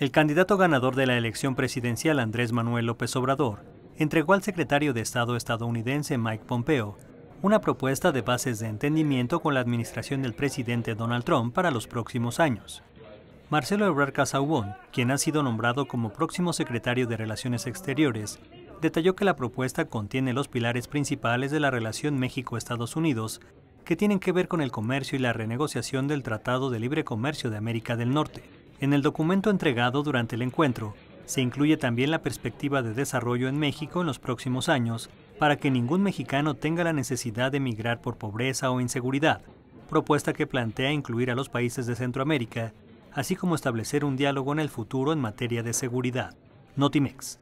El candidato ganador de la elección presidencial, Andrés Manuel López Obrador, entregó al secretario de Estado estadounidense Mike Pompeo una propuesta de bases de entendimiento con la administración del presidente Donald Trump para los próximos años. Marcelo Ebrard Casaubon, quien ha sido nombrado como próximo secretario de Relaciones Exteriores, detalló que la propuesta contiene los pilares principales de la relación México-Estados Unidos, que tienen que ver con el comercio y la renegociación del Tratado de Libre Comercio de América del Norte. En el documento entregado durante el encuentro, se incluye también la perspectiva de desarrollo en México en los próximos años para que ningún mexicano tenga la necesidad de emigrar por pobreza o inseguridad, propuesta que plantea incluir a los países de Centroamérica, así como establecer un diálogo en el futuro en materia de seguridad. Notimex.